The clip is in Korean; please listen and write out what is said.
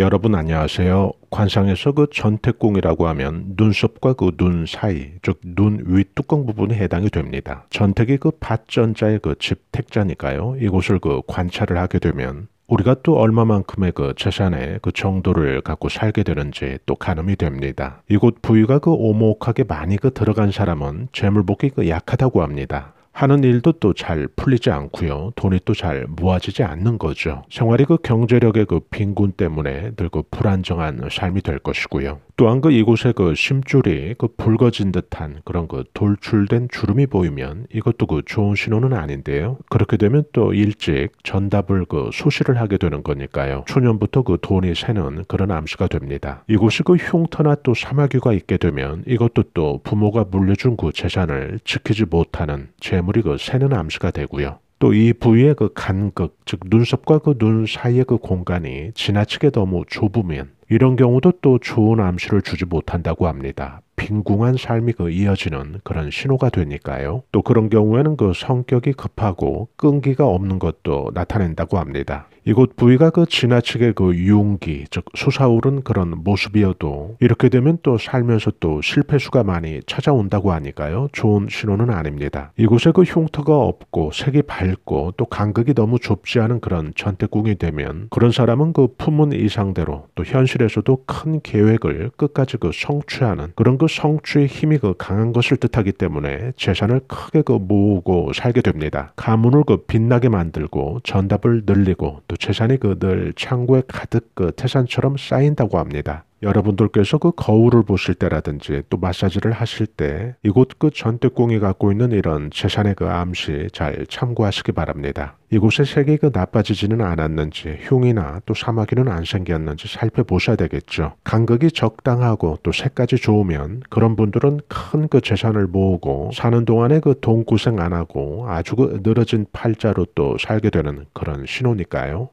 여러분 안녕하세요. 관상에서 그 전택궁이라고 하면 눈썹과 그 눈 사이, 즉 눈 위뚜껑 부분에 해당이 됩니다. 전택이 그 밭전자의 그 집택자니까요. 이곳을 그 관찰을 하게 되면 우리가 또 얼마만큼의 그 재산의 그 정도를 갖고 살게 되는지 또 가늠이 됩니다. 이곳 부위가 그 오목하게 많이 그 들어간 사람은 재물복이 그 약하다고 합니다. 하는 일도 또 잘 풀리지 않고요. 돈이 또 잘 모아지지 않는 거죠. 생활이 그 경제력의 그 빈곤 때문에 늘 그 불안정한 삶이 될 것이고요. 또한 그 이곳의 그 심줄이 그 붉어진 듯한 그런 그 돌출된 주름이 보이면 이것도 그 좋은 신호는 아닌데요. 그렇게 되면 또 일찍 전답을 그 소실을 하게 되는 거니까요. 초년부터 그 돈이 새는 그런 암시가 됩니다. 이곳이 그 흉터나 또 사마귀가 있게 되면 이것도 또 부모가 물려준 그 재산을 지키지 못하는 재물이 그 새는 암시가 되고요. 또 이 부위의 그 간극, 즉 눈썹과 그 눈 사이의 그 공간이 지나치게 너무 좁으면 이런 경우도 또 좋은 암시를 주지 못한다고 합니다. 빈궁한 삶이 그 이어지는 그런 신호가 되니까요. 또 그런 경우에는 그 성격이 급하고 끈기가 없는 것도 나타낸다고 합니다. 이곳 부위가 그 지나치게 그 윤기, 즉 솟아오른 그런 모습이어도 이렇게 되면 또 살면서 또 실패수가 많이 찾아온다고 하니까요. 좋은 신호는 아닙니다. 이곳에 그 흉터가 없고 색이 밝고 또 간극이 너무 좁지 않은 그런 전태궁이 되면 그런 사람은 그 품은 이상대로 또 현실에서도 큰 계획을 끝까지 그 성취하는 그런 그 성취의 힘이 그 강한 것을 뜻하기 때문에 재산을 크게 그 모으고 살게 됩니다. 가문을 그 빛나게 만들고 전답을 늘리고 또 재산이 그들 창고에 가득 그 태산처럼 쌓인다고 합니다. 여러분들께서 그 거울을 보실 때라든지 또 마사지를 하실 때 이곳 그 전뜻공이 갖고 있는 이런 재산의 그 암시 잘 참고하시기 바랍니다. 이곳의 색이 그 나빠지지는 않았는지 흉이나 또 사마귀는 안 생겼는지 살펴보셔야 되겠죠. 간극이 적당하고 또 색까지 좋으면 그런 분들은 큰 그 재산을 모으고 사는 동안에 그돈구생안 하고 아주 그 늘어진 팔자로 또 살게 되는 그런 신호니까요.